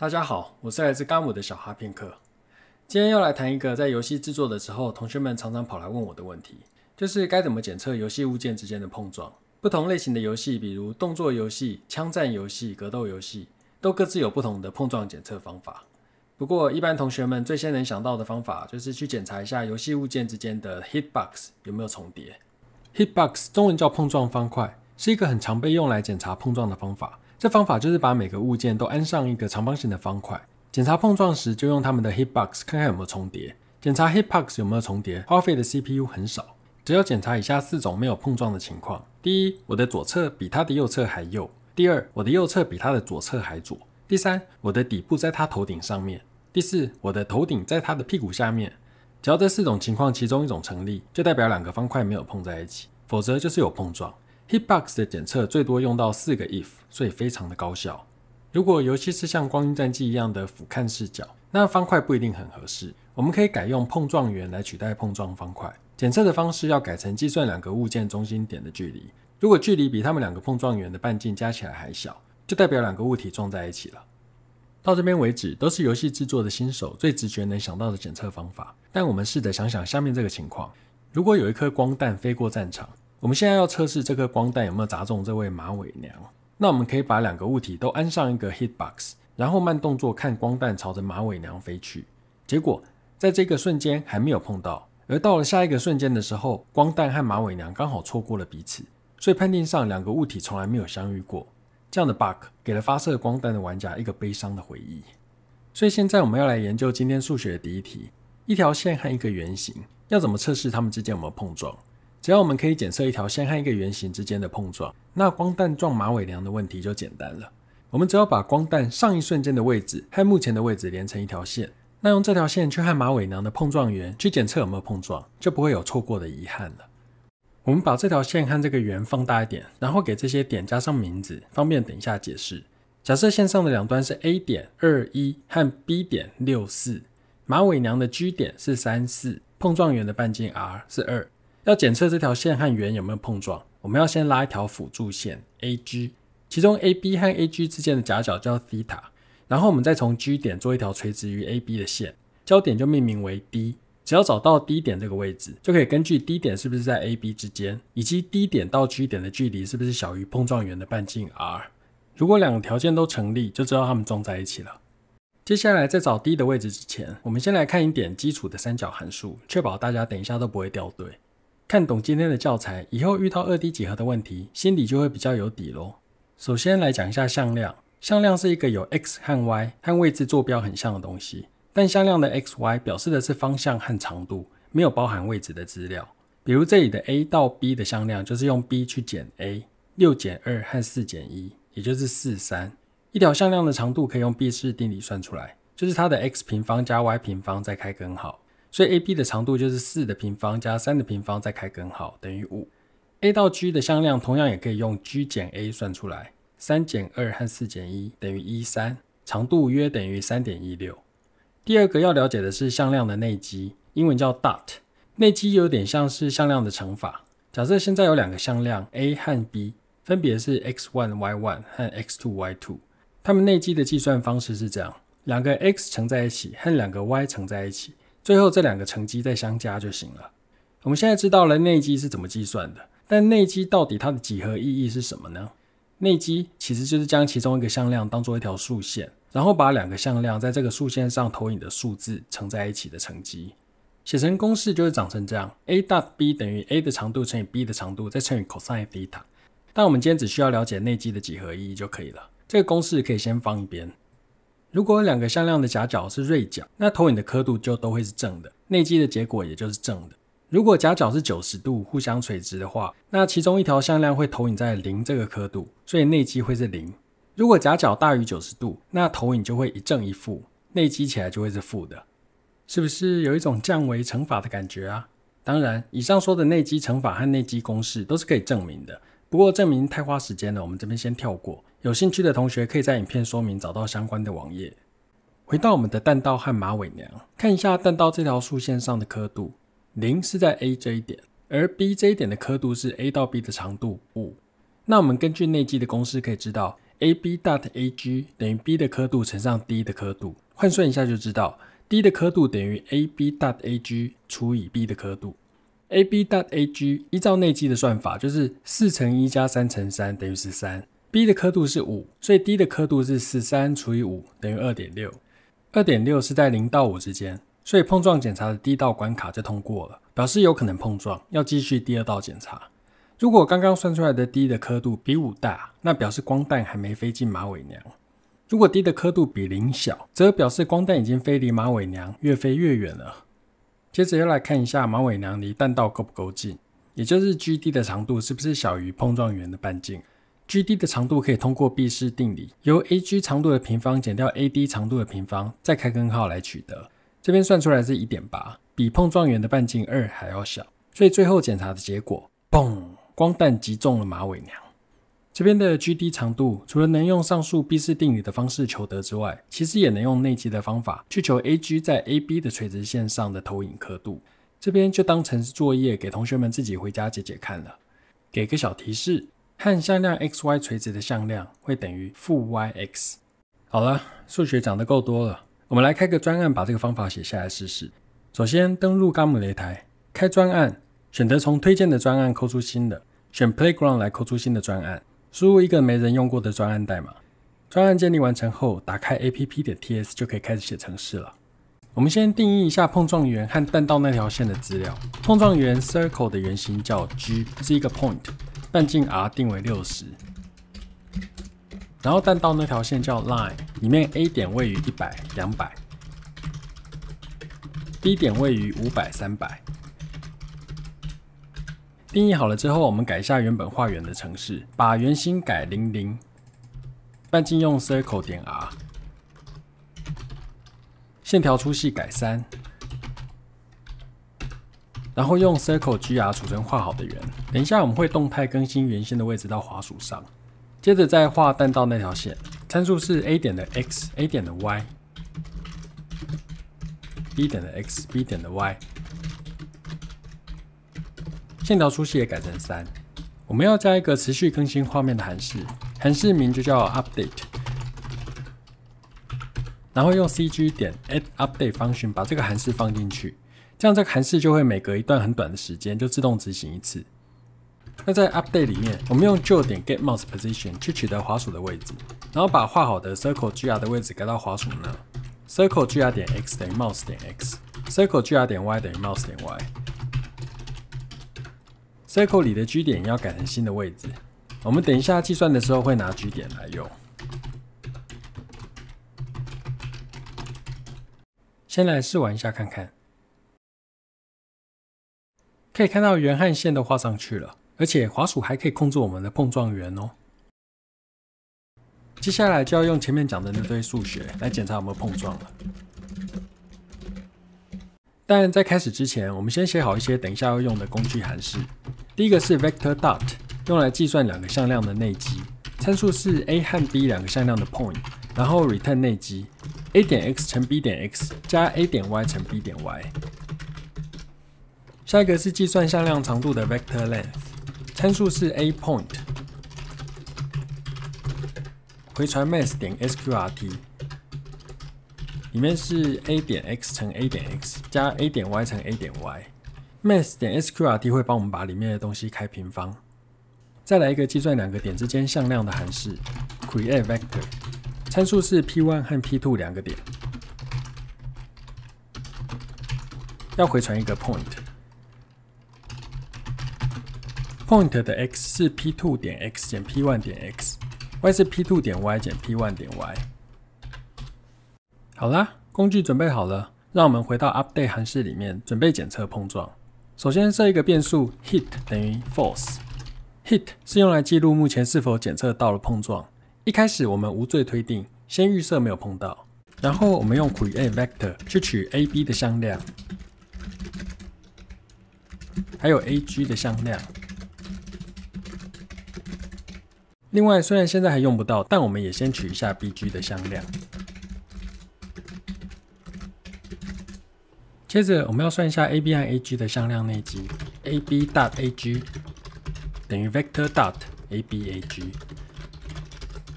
大家好，我是来自甘姆的小哈片刻。今天要来谈一个在游戏制作的时候，同学们常常跑来问我的问题，就是该怎么检测游戏物件之间的碰撞。不同类型的游戏，比如动作游戏、枪战游戏、格斗游戏，都各自有不同的碰撞检测方法。不过，一般同学们最先能想到的方法，就是去检查一下游戏物件之间的 hitbox 有没有重叠。hitbox 中文叫碰撞方块，是一个很常被用来检查碰撞的方法。这方法就是把每个物件都安上一个长方形的方块，检查碰撞时就用他们的 hitbox 看看有没有重叠。检查 hitbox 有没有重叠，花费的 CPU 很少，只要检查以下四种没有碰撞的情况：第一，我的左侧比它的右侧还右；第二，我的右侧比它的左侧还左；第三，我的底部在它头顶上面；第四，我的头顶在它的屁股下面。只要这四种情况其中一种成立，就代表两个方块没有碰在一起，否则就是有碰撞。Hitbox 的检测最多用到四个 if，所以非常的高效。如果游戏是像《光晕战记》一样的俯瞰视角，那方块不一定很合适。我们可以改用碰撞圆来取代碰撞方块，检测的方式要改成计算两个物件中心点的距离。如果距离比他们两个碰撞圆的半径加起来还小，就代表两个物体撞在一起了。到这边为止，都是游戏制作的新手最直觉能想到的检测方法。但我们试着想想下面这个情况：如果有一颗光弹飞过战场。我们现在要测试这颗光弹有没有砸中这位马尾娘。那我们可以把两个物体都安上一个 hit box，然后慢动作看光弹朝着马尾娘飞去。结果在这个瞬间还没有碰到，而到了下一个瞬间的时候，光弹和马尾娘刚好错过了彼此，所以判定上两个物体从来没有相遇过。这样的 bug 给了发射光弹的玩家一个悲伤的回忆。所以现在我们要来研究今天数学的第一题：一条线和一个圆形要怎么测试它们之间有没有碰撞？只要我们可以检测一条线和一个圆形之间的碰撞，那光弹撞马尾娘的问题就简单了。我们只要把光弹上一瞬间的位置和目前的位置连成一条线，那用这条线去和马尾娘的碰撞圆去检测有没有碰撞，就不会有错过的遗憾了。我们把这条线和这个圆放大一点，然后给这些点加上名字，方便等一下解释。假设线上的两端是 A 点二一和 B 点六四，马尾娘的 G 点是三四，碰撞圆的半径 r 是二。要检测这条线和圆有没有碰撞，我们要先拉一条辅助线 AG，其中 AB 和 AG 之间的夹角叫 theta，然后我们再从 G 点做一条垂直于 AB 的线，交点就命名为 D。只要找到 D 点这个位置，就可以根据 D 点是不是在 AB 之间，以及 D 点到 G 点的距离是不是小于碰撞圆的半径 r。如果两个条件都成立，就知道它们撞在一起了。接下来在找 D 的位置之前，我们先来看一点基础的三角函数，确保大家等一下都不会掉队。看懂今天的教材以后，遇到二 D 几何的问题，心里就会比较有底咯。首先来讲一下向量，向量是一个有 x 和 y 和位置坐标很像的东西，但向量的 x、y 表示的是方向和长度，没有包含位置的资料。比如这里的 A 到 B 的向量就是用 B 去减 A，六减二和四减一，也就是四三。一条向量的长度可以用毕氏定理算出来，就是它的 x 平方加 y 平方再开根号。所以 AB 的长度就是四的平方加三的平方再开根号，等于五。A 到 G 的向量同样也可以用 G 减 A 算出来，三减二和四减一等于一三，长度约等于三点一六。第二个要了解的是向量的内积，英文叫 dot。内积有点像是向量的乘法。假设现在有两个向量 A 和 B，分别是 x one y one 和 x two y two，它们内积的计算方式是这样：两个 x 乘在一起和两个 y 乘在一起。最后这两个乘积再相加就行了。我们现在知道了内积是怎么计算的，但内积到底它的几何意义是什么呢？内积其实就是将其中一个向量当做一条竖线，然后把两个向量在这个竖线上投影的数字乘在一起的乘积。写成公式就是长成这样：a dot b 等于 a 的长度乘以 b 的长度再乘以 cos t 塔。但我们今天只需要了解内积的几何意义就可以了，这个公式可以先放一边。如果两个向量的夹角是锐角，那投影的刻度就都会是正的，内积的结果也就是正的。如果夹角是九十度，互相垂直的话，那其中一条向量会投影在零这个刻度，所以内积会是零。如果夹角大于九十度，那投影就会一正一负，内积起来就会是负的。是不是有一种降维乘法的感觉啊？当然，以上说的内积乘法和内积公式都是可以证明的，不过证明太花时间了，我们这边先跳过。有兴趣的同学可以在影片说明找到相关的网页。回到我们的弹道和马尾娘，看一下弹道这条竖线上的刻度，零是在 A j 点，而 B j 点的刻度是 A 到 B 的长度五。那我们根据内积的公式可以知道，A B dot A G 等于 B 的刻度乘上 D 的刻度。换算一下就知道，D 的刻度等于 A B dot A G 除以 B 的刻度。A B dot A G 依照内积的算法就是四乘一加三乘三等于十三。B 的刻度是五，所以 D 的刻度是四三除以五等于二点六，二点六是在零到五之间，所以碰撞检查的第一道关卡就通过了，表示有可能碰撞，要继续第二道检查。如果刚刚算出来的 D 的刻度比五大，那表示光弹还没飞进马尾娘；如果 D 的刻度比零小，则表示光弹已经飞离马尾娘，越飞越远了。接着又来看一下马尾娘离弹道够不够近，也就是 GD 的长度是不是小于碰撞圆的半径。GD 的长度可以通过毕氏定理，由 AG 长度的平方减掉 AD 长度的平方，再开根号来取得。这边算出来是一点八，比碰撞圆的半径二还要小，所以最后检查的结果，嘣，光弹击中了马尾娘。这边的 GD 长度，除了能用上述毕氏定理的方式求得之外，其实也能用内积的方法去求 AG 在 AB 的垂直线上的投影刻度。这边就当成是作业给同学们自己回家解解看了。给个小提示。和向量 x y 垂直的向量会等于负 y x。好了，数学讲得够多了，我们来开个专案，把这个方法写下来试试。首先登录伽姆雷台，开专案，选择从推荐的专案抠出新的，选 Playground 来抠出新的专案，输入一个没人用过的专案代码。专案建立完成后，打开 app.ts 就可以开始写程式了。我们先定义一下碰撞源和弹道那条线的资料。碰撞源 circle 的原型叫 g，是一个 point。半径 r 定为六十，然后弹道那条线叫 line，里面 a 点位于一百、两百，b 点位于五百、三百。定义好了之后，我们改一下原本画圆的程式，把圆心改零零，半径用 circle 点 r，线条粗细改三。然后用 circle gr 储存画好的圆。等一下我们会动态更新原先的位置到滑鼠上。接着再画弹道那条线，参数是 A 点的 x，A 点的 y，B 点的 x，B 点的 y。线条粗细也改成三。我们要加一个持续更新画面的函数，函数名就叫 update。然后用 cg 点 add update function 把这个函数放进去。这样这个函数就会每隔一段很短的时间就自动执行一次。那在 update 里面，我们用旧点 get mouse position 去取得滑鼠的位置，然后把画好的 circle GR 的位置改到滑鼠那。circle GR 点 x 等于 mouse 点 x，circle GR 点 y 等于 mouse 点 y。circle 里的 G 点要改成新的位置，我们等一下计算的时候会拿 G 点来用。先来试玩一下看看。可以看到圆和线都画上去了，而且滑鼠还可以控制我们的碰撞圆哦。接下来就要用前面讲的那堆数学来检查有没有碰撞了。但在开始之前，我们先写好一些等一下要用的工具函数。第一个是 vector dot，用来计算两个向量的内积，参数是 a 和 b 两个向量的 point，然后 return 内积，a 点 x 乘 b 点 x 加 a 点 y 乘 b 点 y。下一个是计算向量长度的 vector length，参数是 a point，回传 m a s s 点 sqrt，里面是 a 点 x 乘 a 点 x 加 a 点 y 乘 a 点 y m a s s 点 sqrt 会帮我们把里面的东西开平方。再来一个计算两个点之间向量的函数 create vector，参数是 p one 和 p two 两个点，要回传一个 point。Point 的 x 是 P two 点 x 减 P one 点 x，y 是 P two 点 y 减 P one 点 y。好啦，工具准备好了，让我们回到 Update 函数里面准备检测碰撞。首先设一个变数 hit 等于 false，hit 是用来记录目前是否检测到了碰撞。一开始我们无罪推定，先预设没有碰到。然后我们用 Create Vector 去取 AB 的向量，还有 AG 的向量。另外，虽然现在还用不到，但我们也先取一下 B G 的向量。接着，我们要算一下 A B 和 A G 的向量内积，A B dot A G 等于 vector dot A B A G。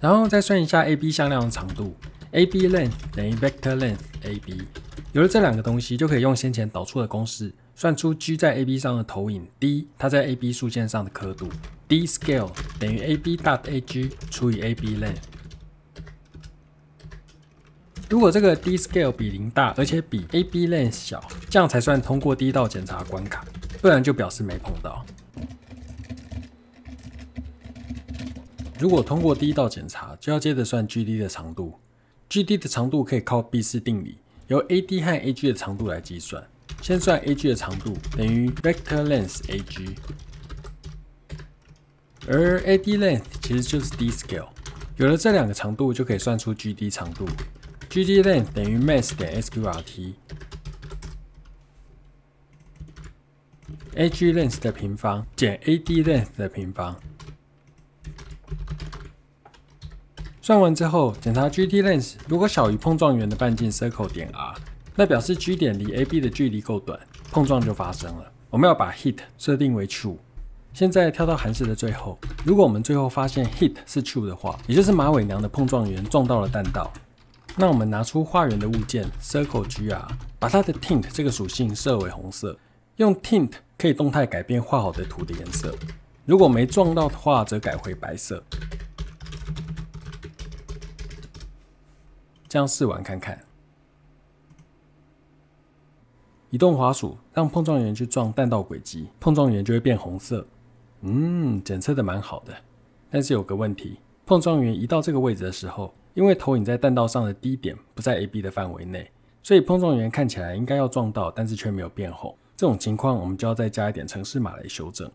然后，再算一下 A B 向量的长度，A B length 等于 vector length A B。有了这两个东西，就可以用先前导出的公式。算出 G 在 AB 上的投影 D，它在 AB 竖线上的刻度 D scale 等于 AB 大 AG 除以 AB length。如果这个 D scale 比零大，而且比 AB length 小，这样才算通过第一道检查关卡，不然就表示没碰到。如果通过第一道检查，就要接着算 GD 的长度。GD 的长度可以靠 B 氏定理，由 AD 和 AG 的长度来计算。先算 AG 的长度等于 vector length AG，而 AD length 其实就是 d scale。有了这两个长度，就可以算出 GD 长度，GD length 等于 max 点 sqrt AG length 的平方减 AD length 的平方。算完之后，检查 GD length 如果小于碰撞圆的半径 circle 点 r。那表示 G 点离 A B 的距离够短，碰撞就发生了。我们要把 hit 设定为 true。现在跳到函数的最后，如果我们最后发现 hit 是 true 的话，也就是马尾娘的碰撞圆撞到了弹道，那我们拿出画圆的物件 circle G r 把它的 tint 这个属性设为红色。用 tint 可以动态改变画好的图的颜色。如果没撞到的话，则改回白色。这样试完看看。移动滑鼠，让碰撞源去撞弹道轨迹，碰撞源就会变红色。嗯，检测的蛮好的，但是有个问题，碰撞源移到这个位置的时候，因为投影在弹道上的低点不在 A、B 的范围内，所以碰撞源看起来应该要撞到，但是却没有变红。这种情况，我们就要再加一点程式码来修正。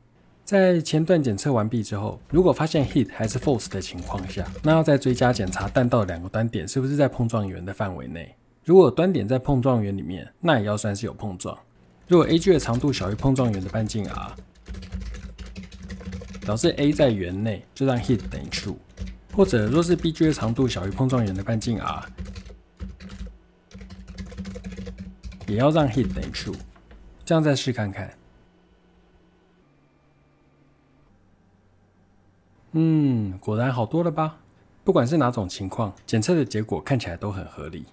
在前段检测完毕之后，如果发现 Hit 还是 False 的情况下，那要再追加检查弹道两个端点是不是在碰撞源的范围内。如果端点在碰撞源里面，那也要算是有碰撞。如果 A G 的长度小于碰撞源的半径 r，表示 A 在圆内，就让 hit 等于 true。或者若是 B G 的长度小于碰撞源的半径 r，也要让 hit 等于 true。这样再试看看。嗯，果然好多了吧？不管是哪种情况，检测的结果看起来都很合理。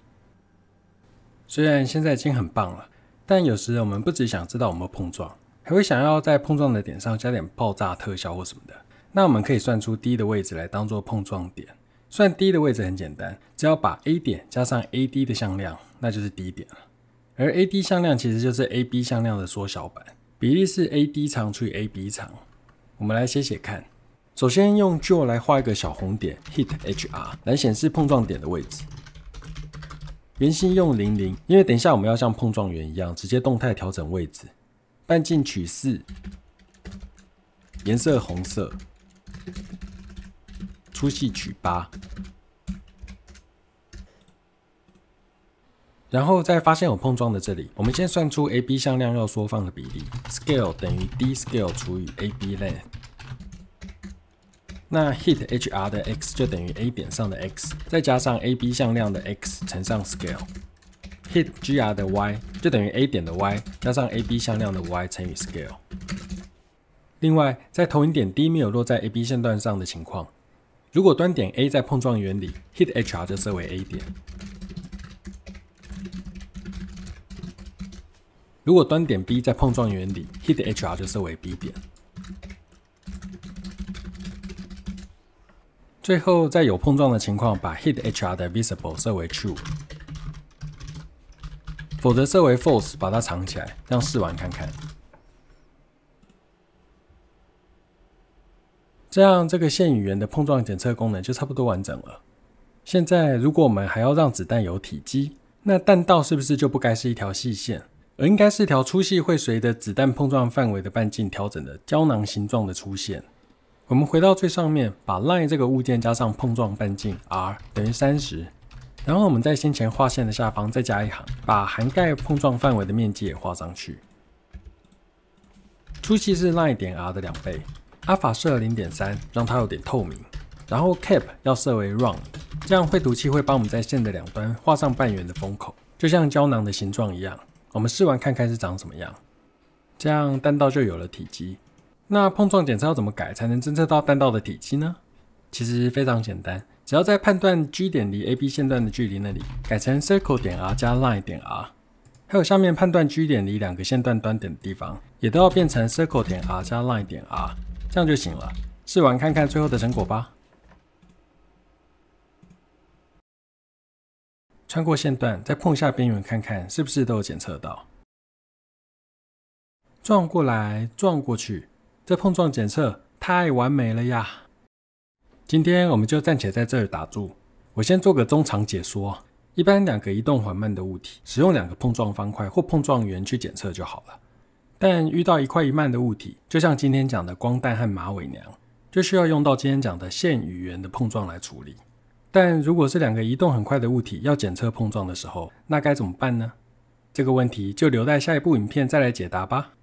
虽然现在已经很棒了，但有时我们不只想知道有没有碰撞，还会想要在碰撞的点上加点爆炸特效或什么的。那我们可以算出 D 的位置来当做碰撞点。算 D 的位置很简单，只要把 A 点加上 AD 的向量，那就是 D 点了。而 AD 向量其实就是 AB 向量的缩小版，比例是 AD 长除以 AB 长。我们来写写看。首先用 Joe 来画一个小红点 Hit HR 来显示碰撞点的位置。圆心用零零，因为等一下我们要像碰撞圆一样，直接动态调整位置。半径取四，颜色红色，粗细取八。然后在发现有碰撞的这里，我们先算出 AB 向量要缩放的比例，scale 等于 d scale 除以 AB len。那 hit HR 的 x 就等于 a 点上的 x，再加上 a b 向量的 x 乘上 scale。hit GR 的 y 就等于 a 点的 y 加上 a b 向量的 y 乘以 scale。另外，在投影点 d 没有落在 a b 线段上的情况，如果端点 a 在碰撞原理，hit HR 就设为 a 点；如果端点 b 在碰撞原理，hit HR 就设为 b 点。最后，在有碰撞的情况，把 hit HR 的 visible 设为 true，否则设为 false，把它藏起来。让试玩看看。这样，这个线与圆的碰撞检测功能就差不多完整了。现在，如果我们还要让子弹有体积，那弹道是不是就不该是一条细线，而应该是条粗细会随着子弹碰撞范围的半径调整的胶囊形状的粗线？我们回到最上面，把 line 这个物件加上碰撞半径 r 等于三十。然后我们在先前画线的下方再加一行，把涵盖碰撞范围的面积也画上去，粗细是 line 点 r 的两倍阿法 p 设零点三，让它有点透明。然后 cap 要设为 round，这样绘图器会帮我们在线的两端画上半圆的封口，就像胶囊的形状一样。我们试完看看是长什么样，这样弹道就有了体积。那碰撞检测要怎么改才能侦测到弹道的体积呢？其实非常简单，只要在判断 G 点离 AB 线段的距离那里改成 circle 点 r 加 line 点 r，还有下面判断 G 点离两个线段端点的地方也都要变成 circle 点 r 加 line 点 r，这样就行了。试完看看最后的成果吧。穿过线段，再碰下边缘，看看是不是都有检测到。撞过来，撞过去。这碰撞检测太完美了呀！今天我们就暂且在这打住。我先做个中场解说：一般两个移动缓慢的物体，使用两个碰撞方块或碰撞圆去检测就好了。但遇到一块一慢的物体，就像今天讲的光蛋和马尾娘，就需要用到今天讲的线与圆的碰撞来处理。但如果是两个移动很快的物体要检测碰撞的时候，那该怎么办呢？这个问题就留在下一部影片再来解答吧。